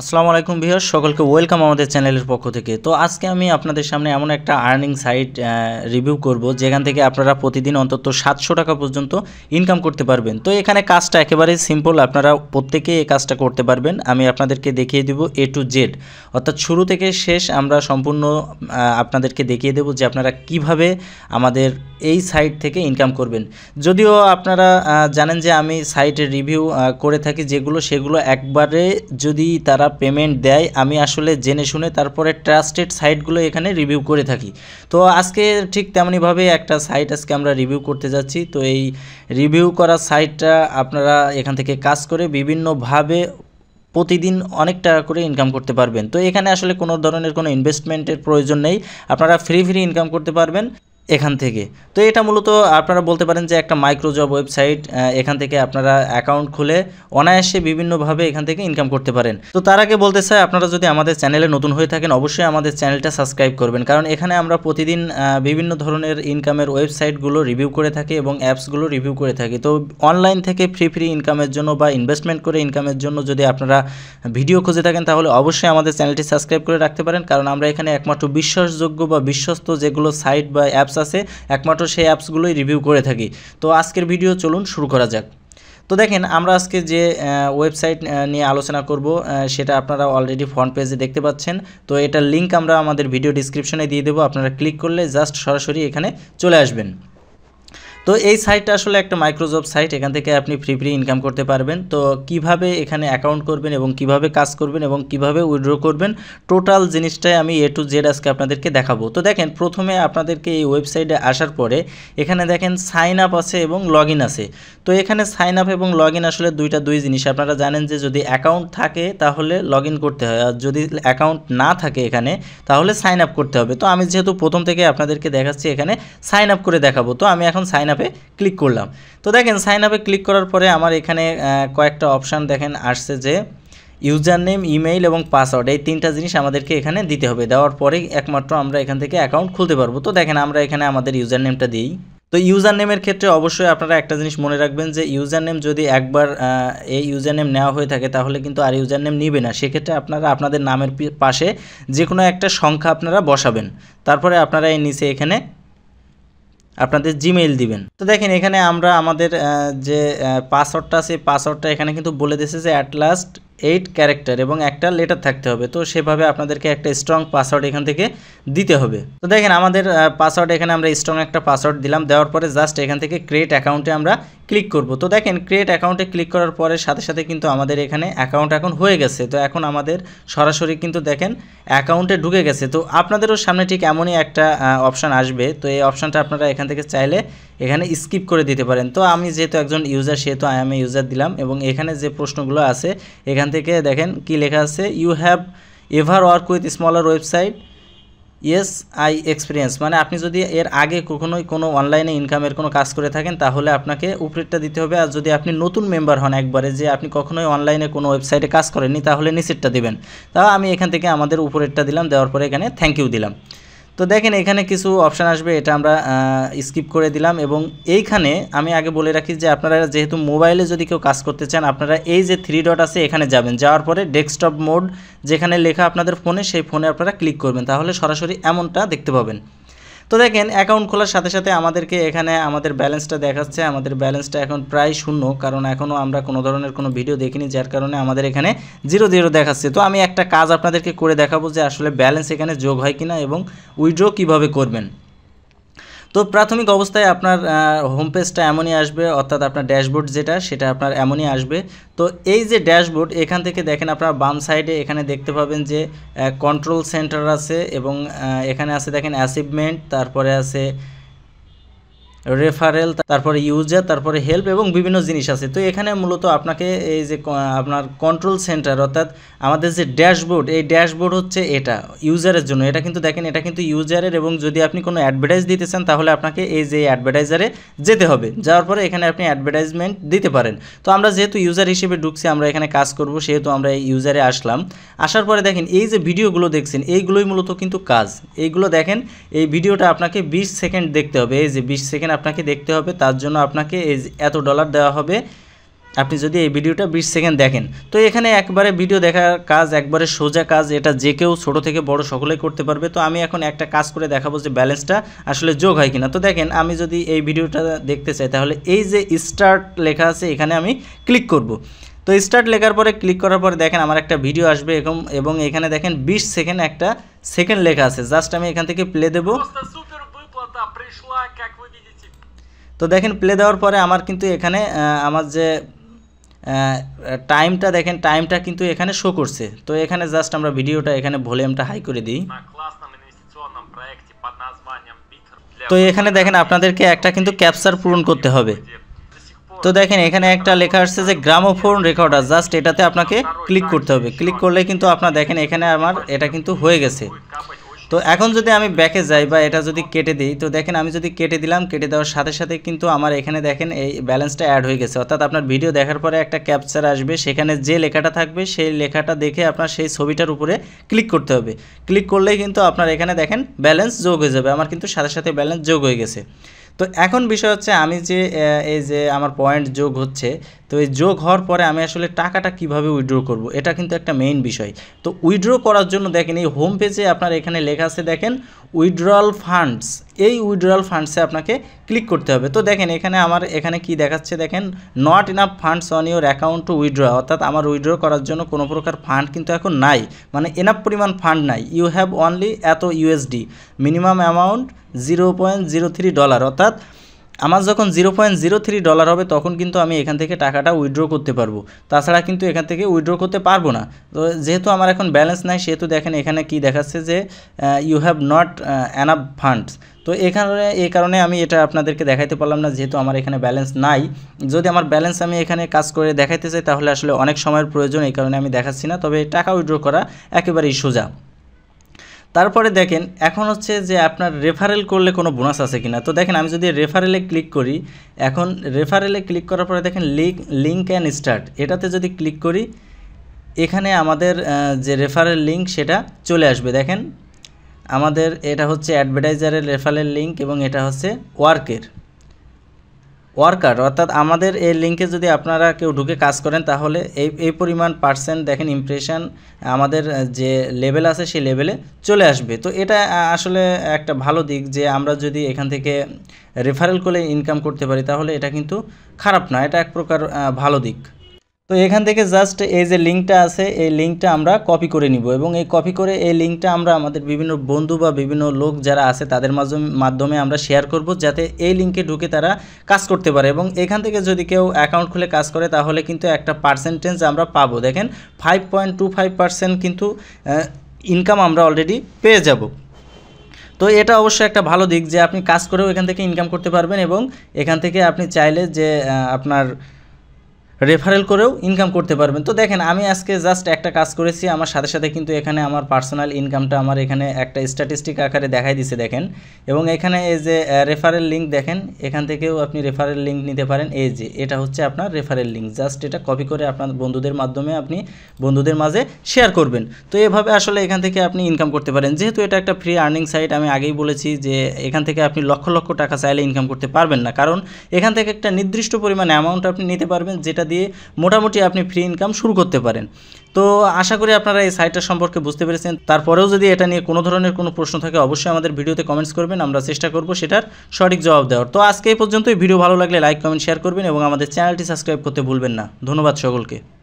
আসসালামু আলাইকুম বিহার সকলকে ওয়েলকাম আমাদের চ্যানেলের পক্ষ থেকে তো আজকে আমি আপনাদের সামনে এমন একটা আর্নিং সাইট রিভিউ করব যেখান থেকে আপনারা প্রতিদিন অন্তত সাতশো টাকা পর্যন্ত ইনকাম করতে পারবেন তো এখানে কাজটা একেবারে সিম্পল আপনারা প্রত্যেকেই এই কাজটা করতে পারবেন আমি আপনাদেরকে দেখিয়ে দেবো এ টু জেড অর্থাৎ শুরু থেকে শেষ আমরা সম্পূর্ণ আপনাদেরকে দেখিয়ে দেব যে আপনারা কিভাবে আমাদের এই সাইট থেকে ইনকাম করবেন যদিও আপনারা জানেন যে আমি সাইটের রিভিউ করে থাকি যেগুলো সেগুলো একবারে যদি তারা পেমেন্ট দেয় আমি আসলে জেনে শুনে তারপরে ট্রাস্টেড সাইটগুলো এখানে রিভিউ করে থাকি তো আজকে ঠিক তেমনইভাবে একটা সাইট আজকে আমরা রিভিউ করতে যাচ্ছি তো এই রিভিউ করা সাইটটা আপনারা এখান থেকে কাজ করে বিভিন্নভাবে প্রতিদিন অনেক টাকা করে ইনকাম করতে পারবেন তো এখানে আসলে কোনো ধরনের কোনো ইনভেস্টমেন্টের প্রয়োজন নেই আপনারা ফ্রি ফ্রি ইনকাম করতে পারবেন এখান থেকে তো এটা মূলত আপনারা বলতে পারেন যে একটা মাইক্রো জব ওয়েবসাইট এখান থেকে আপনারা অ্যাকাউন্ট খুলে অনায়াসে বিভিন্নভাবে এখান থেকে ইনকাম করতে পারেন তো তার আগে বলতে চাই আপনারা যদি আমাদের চ্যানেলে নতুন হয়ে থাকেন অবশ্যই আমাদের চ্যানেলটা সাবস্ক্রাইব করবেন কারণ এখানে আমরা প্রতিদিন বিভিন্ন ধরনের ইনকামের ওয়েবসাইটগুলো রিভিউ করে থাকি এবং অ্যাপসগুলো রিভিউ করে থাকি তো অনলাইন থেকে ফ্রি ফ্রি ইনকামের জন্য বা ইনভেস্টমেন্ট করে ইনকামের জন্য যদি আপনারা ভিডিও খুঁজে থাকেন তাহলে অবশ্যই আমাদের চ্যানেলটি সাবস্ক্রাইব করে রাখতে পারেন কারণ আমরা এখানে একমাত্র বিশ্বাসযোগ্য বা বিশ্বস্ত যেগুলো সাইট বা অ্যাপস আছে একমাত্র সেই অ্যাপসগুলোই রিভিউ করে থাকি তো আজকের ভিডিও চলুন শুরু করা যাক তো দেখেন আমরা আজকে যে ওয়েবসাইট নিয়ে আলোচনা করব সেটা আপনারা অলরেডি ফ্রন্ট পেজে দেখতে পাচ্ছেন তো এটার লিঙ্ক আমরা আমাদের ভিডিও ডিসক্রিপশনে দিয়ে দেবো আপনারা ক্লিক করলে জাস্ট সরাসরি এখানে চলে আসবেন তো এই সাইটটা আসলে একটা মাইক্রোজব সাইট এখান থেকে আপনি ফ্রি ফ্রি ইনকাম করতে পারবেন তো কিভাবে এখানে অ্যাকাউন্ট করবেন এবং কিভাবে কাজ করবেন এবং কিভাবে উইড্রো করবেন টোটাল জিনিসটাই আমি এ টু জেড আজকে আপনাদেরকে দেখাবো তো দেখেন প্রথমে আপনাদেরকে এই ওয়েবসাইটে আসার পরে এখানে দেখেন সাইন আপ আছে এবং লগ আছে তো এখানে সাইন আপ এবং লগ আসলে দুইটা দুই জিনিস আপনারা জানেন যে যদি অ্যাকাউন্ট থাকে তাহলে লগ করতে হয় আর যদি অ্যাকাউন্ট না থাকে এখানে তাহলে সাইন আপ করতে হবে তো আমি যেহেতু প্রথম থেকে আপনাদেরকে দেখাচ্ছি এখানে সাইন আপ করে দেখাবো তো আমি এখন সাইন আপে ক্লিক করলাম তো দেখেন সাইন আপে ক্লিক করার পরে আমার এখানে কয়েকটা অপশান দেখেন আসছে যে ইউজার নেম ইমেইল এবং পাসওয়ার্ড এই তিনটা জিনিস আমাদেরকে এখানে দিতে হবে দেওয়ার পরেই একমাত্র আমরা এখান থেকে অ্যাকাউন্ট খুলতে পারবো তো দেখেন আমরা এখানে আমাদের ইউজার নেমটা দিই তো ইউজার নেমের ক্ষেত্রে অবশ্যই আপনারা একটা জিনিস মনে রাখবেন যে ইউজার নেম যদি একবার এই ইউজার নেম নেওয়া হয়ে থাকে তাহলে কিন্তু আর ইউজার নেম নিবে না সেক্ষেত্রে আপনারা আপনাদের নামের পাশে যে কোনো একটা সংখ্যা আপনারা বসাবেন তারপরে আপনারা এই নিচে এখানে আপনাদের জিমেইল দিবেন তো দেখেন এখানে আমরা আমাদের যে পাসওয়ার্ডটা সেই পাসওয়ার্ডটা এখানে কিন্তু বলে দিয়েছে যে অ্যাট লাস্ট এইট ক্যারেক্টার এবং একটা লেটার থাকতে হবে তো সেভাবে আপনাদেরকে একটা স্ট্রং পাসওয়ার্ড এখান থেকে দিতে হবে তো দেখেন আমাদের পাসওয়ার্ড এখানে আমরা স্ট্রং একটা পাসওয়ার্ড দিলাম দেওয়ার পরে জাস্ট এখান থেকে ক্রিয়েট অ্যাকাউন্টে আমরা ক্লিক করব তো দেখেন ক্রিয়েট অ্যাকাউন্টে ক্লিক করার পরে সাথে সাথে কিন্তু আমাদের এখানে অ্যাকাউন্ট এখন হয়ে গেছে তো এখন আমাদের সরাসরি কিন্তু দেখেন অ্যাকাউন্টে ঢুকে গেছে তো আপনাদেরও সামনে ঠিক এমনই একটা অপশান আসবে তো এই অপশানটা আপনারা এখান থেকে চাইলে এখানে স্কিপ করে দিতে পারেন তো আমি যেহেতু একজন ইউজার সেহেতু আই আমি ইউজার দিলাম এবং এখানে যে প্রশ্নগুলো আছে এখান থেকে দেখেন কি লেখা আছে you have ever work with smaller website yes I experience মানে আপনি যদি এর আগে কখনোই কোনো অনলাইনে ইনকামের কোনো কাজ করে থাকেন তাহলে আপনাকে উপরেরটা দিতে হবে আর যদি আপনি নতুন মেম্বার হন একবারে যে আপনি কখনোই অনলাইনে কোনো ওয়েবসাইটে কাজ করেননি তাহলে নিচেরটা দিবেন তাও আমি এখান থেকে আমাদের উপরেরটা দিলাম দেওয়ার পরে এখানে থ্যাংক ইউ দিলাম তো দেখেন এখানে কিছু অপশান আসবে এটা আমরা স্কিপ করে দিলাম এবং এইখানে আমি আগে বলে রাখি যে আপনারা যেহেতু মোবাইলে যদি কেউ কাজ করতে চান আপনারা এই যে থ্রি ডট আছে এখানে যাবেন যাওয়ার পরে ডেস্কটপ মোড যেখানে লেখা আপনাদের ফোনে সেই ফোনে আপনারা ক্লিক করবেন তাহলে সরাসরি এমনটা দেখতে পাবেন তো দেখেন অ্যাকাউন্ট খোলার সাথে সাথে আমাদেরকে এখানে আমাদের ব্যালেন্সটা দেখাচ্ছে আমাদের ব্যালেন্সটা এখন প্রায় শূন্য কারণ এখনও আমরা কোনো ধরনের কোনো ভিডিও দেখিনি যার কারণে আমাদের এখানে জিরো জিরো দেখাচ্ছে তো আমি একটা কাজ আপনাদেরকে করে দেখাবো যে আসলে ব্যালেন্স এখানে যোগ হয় কিনা এবং উইড্রো কীভাবে করবেন তো প্রাথমিক অবস্থায় আপনার হোম পেজটা এমনই আসবে অর্থাৎ আপনার ড্যাশবোর্ড যেটা সেটা আপনার এমনই আসবে তো এই যে ড্যাশবোর্ড এখান থেকে দেখেন আপনার বাম সাইডে এখানে দেখতে পাবেন যে কন্ট্রোল সেন্টার আছে এবং এখানে আছে দেখেন অ্যাসিভমেন্ট তারপরে আছে রেফারেল তারপরে ইউজার তারপরে হেল্প এবং বিভিন্ন জিনিস আছে তো এখানে মূলত আপনাকে এই যে আপনার কন্ট্রোল সেন্টার অর্থাৎ আমাদের যে ড্যাশবোর্ড এই ড্যাশবোর্ড হচ্ছে এটা ইউজারের জন্য এটা কিন্তু দেখেন এটা কিন্তু ইউজারের এবং যদি আপনি কোনো অ্যাডভার্টাইজ দিতে চান তাহলে আপনাকে এই যে অ্যাডভার্টাইজারে যেতে হবে যাওয়ার পরে এখানে আপনি অ্যাডভার্টাইজমেন্ট দিতে পারেন তো আমরা যেহেতু ইউজার হিসেবে ঢুকছি আমরা এখানে কাজ করব সেহেতু আমরা এই ইউজারে আসলাম আসার পরে দেখেন এই যে ভিডিওগুলো দেখছেন এইগুলোই মূলত কিন্তু কাজ এইগুলো দেখেন এই ভিডিওটা আপনাকে বিশ সেকেন্ড দেখতে হবে এই যে বিশ সেকেন্ড সেকেন্ড আপনাকে দেখতে হবে তার জন্য আপনাকে এই এত ডলার দেওয়া হবে আপনি যদি এই ভিডিওটা বিশ সেকেন্ড দেখেন তো এখানে একবারে ভিডিও দেখার কাজ একবারে সোজা কাজ এটা যে কেউ ছোটো থেকে বড় সকলেই করতে পারবে তো আমি এখন একটা কাজ করে দেখাবো যে ব্যালেন্সটা আসলে যোগ হয় কিনা তো দেখেন আমি যদি এই ভিডিওটা দেখতে চাই তাহলে এই যে স্টার্ট লেখা আছে এখানে আমি ক্লিক করব। তো স্টার্ট লেখার পরে ক্লিক করার পরে দেখেন আমার একটা ভিডিও আসবে এবং এখানে দেখেন বিশ সেকেন্ড একটা সেকেন্ড লেখা আছে জাস্ট আমি এখান থেকে প্লে দেবো তো দেখেন প্লে দেওয়ার পরে আমার কিন্তু এখানে আমার যে টাইমটা দেখেন টাইমটা কিন্তু এখানে শো করছে তো এখানে জাস্ট আমরা ভিডিওটা এখানে ভলিউমটা হাই করে দিই তো এখানে দেখেন আপনাদেরকে একটা কিন্তু ক্যাপচার পূরণ করতে হবে তো দেখেন এখানে একটা লেখা আসছে যে গ্রামোফোন রেকর্ডার জাস্ট এটাতে আপনাকে ক্লিক করতে হবে ক্লিক করলে কিন্তু আপনার দেখেন এখানে আমার এটা কিন্তু হয়ে গেছে তো এখন যদি আমি ব্যাকে যাই বা এটা যদি কেটে দিই তো দেখেন আমি যদি কেটে দিলাম কেটে দেওয়ার সাথে সাথে কিন্তু আমার এখানে দেখেন এই ব্যালেন্সটা অ্যাড হয়ে গেছে অর্থাৎ আপনার ভিডিও দেখার পরে একটা ক্যাপচার আসবে সেখানে যে লেখাটা থাকবে সেই লেখাটা দেখে আপনার সেই ছবিটার উপরে ক্লিক করতে হবে ক্লিক করলেই কিন্তু আপনার এখানে দেখেন ব্যালেন্স যোগ হয়ে যাবে আমার কিন্তু সাথে সাথে ব্যালেন্স যোগ হয়ে গেছে তো এখন বিষয় হচ্ছে আমি যে এই যে আমার পয়েন্ট যোগ হচ্ছে তো এই যোগ হওয়ার পরে আমি আসলে টাকাটা কিভাবে উইড্রো করব এটা কিন্তু একটা মেইন বিষয় তো উইড্রো করার জন্য দেখেন এই হোম পেজে আপনার এখানে লেখা আছে দেখেন উইড্রল ফান্ডস এই উইড্রয়াল ফান্ডসে আপনাকে ক্লিক করতে হবে তো দেখেন এখানে আমার এখানে কি দেখাচ্ছে দেখেন not enough funds on your account to withdraw অর্থাৎ আমার উইড্র করার জন্য কোনো প্রকার ফান্ড কিন্তু এখন নাই মানে এনাফ পরিমাণ ফান্ড নাই ইউ হ্যাভ অনলি এত USD minimum amount zero point zero three dollar অর্থাৎ আমার যখন zero point zero three dollar হবে তখন কিন্তু আমি এখান থেকে টাকাটা উইড্রো করতে পারবো তাছাড়া কিন্তু এখান থেকে উইড্রো করতে পারবো না তো যেহেতু আমার এখন ব্যালেন্স নাই সেহেতু দেখেন এখানে কি দেখাচ্ছে যে you have not enough funds তো এখানে এই কারণে আমি এটা আপনাদেরকে দেখাইতে পারলাম না যেহেতু আমার এখানে ব্যালেন্স নাই যদি আমার ব্যালেন্স আমি এখানে কাজ করে দেখাইতে চাই তাহলে আসলে অনেক সময়ের প্রয়োজন এই কারণে আমি দেখাচ্ছি না তবে টাকা উইড্রো করা একেবারেই সোজা তারপরে দেখেন এখন হচ্ছে যে আপনার রেফারেল করলে কোনো বোনাস আছে কিনা তো দেখেন আমি যদি রেফারেলে ক্লিক করি এখন রেফারেলে ক্লিক করার পরে দেখেন লিঙ্ক লিঙ্ক অ্যান্ড স্টার্ট এটাতে যদি ক্লিক করি এখানে আমাদের যে রেফারেল লিঙ্ক সেটা চলে আসবে দেখেন আমাদের এটা হচ্ছে অ্যাডভার্টাইজারের রেফারেল লিঙ্ক এবং এটা হচ্ছে ওয়ার্কের ওয়ার্কার অর্থাৎ আমাদের এই লিঙ্কে যদি আপনারা কেউ ঢুকে কাজ করেন তাহলে এই এই পরিমাণ পার্সেন্ট দেখেন ইমপ্রেশন আমাদের যে লেভেল আছে সেই লেভেলে চলে আসবে তো এটা আসলে একটা ভালো দিক যে আমরা যদি এখান থেকে রেফারেল করে ইনকাম করতে পারি তাহলে এটা কিন্তু খারাপ না এটা এক প্রকার ভালো দিক তো এখান থেকে জাস্ট এই যে লিঙ্কটা আছে এই লিঙ্কটা আমরা কপি করে নিব এবং এই কপি করে এই লিঙ্কটা আমরা আমাদের বিভিন্ন বন্ধু বা বিভিন্ন লোক যারা আছে তাদের মাধ্যমে আমরা শেয়ার করব যাতে এই লিঙ্কে ঢুকে তারা কাজ করতে পারে এবং এখান থেকে যদি কেউ অ্যাকাউন্ট খুলে কাজ করে তাহলে কিন্তু একটা পার্সেন্টেজ আমরা পাবো দেখেন five point two five percent কিন্তু ইনকাম আমরা অলরেডি পেয়ে যাব তো এটা অবশ্যই একটা ভালো দিক যে আপনি কাজ করেও এখান থেকে ইনকাম করতে পারবেন এবং এখান থেকে আপনি চাইলে যে আপনার রেফারেল করেও ইনকাম করতে পারবেন তো দেখেন আমি আজকে জাস্ট একটা কাজ করেছি আমার সাথে সাথে কিন্তু এখানে আমার পার্সোনাল ইনকামটা আমার এখানে একটা স্ট্যাটিস্টিক আকারে দেখাই দিছে দেখেন এবং এখানে এই যে রেফারেল লিঙ্ক দেখেন এখান থেকেও আপনি রেফারেল লিঙ্ক নিতে পারেন এই যে এটা হচ্ছে আপনার রেফারেল লিঙ্ক জাস্ট এটা কপি করে আপনার বন্ধুদের মাধ্যমে আপনি বন্ধুদের মাঝে শেয়ার করবেন তো এভাবে আসলে এখান থেকে আপনি ইনকাম করতে পারেন যেহেতু এটা একটা ফ্রি আর্নিং সাইট আমি আগেই বলেছি যে এখান থেকে আপনি লক্ষ লক্ষ টাকা চাইলে ইনকাম করতে পারবেন না কারণ এখান থেকে একটা নির্দিষ্ট পরিমাণে অ্যামাউন্ট আপনি নিতে পারবেন যেটা দিয়ে মোটামুটি আপনি ফ্রি ইনকাম শুরু করতে পারেন তো আশা করি আপনারা এই সাইটটা সম্পর্কে বুঝতে পেরেছেন তারপরেও যদি এটা নিয়ে কোনো ধরনের কোনো প্রশ্ন থাকে অবশ্যই আমাদের ভিডিওতে কমেন্টস করবেন আমরা চেষ্টা করব সেটার সঠিক জবাব দেওয়ার তো আজকে এই পর্যন্তই ভিডিও ভালো লাগলে লাইক কমেন্ট শেয়ার করবেন এবং আমাদের চ্যানেলটি সাবস্ক্রাইব করতে ভুলবেন না ধন্যবাদ সকলকে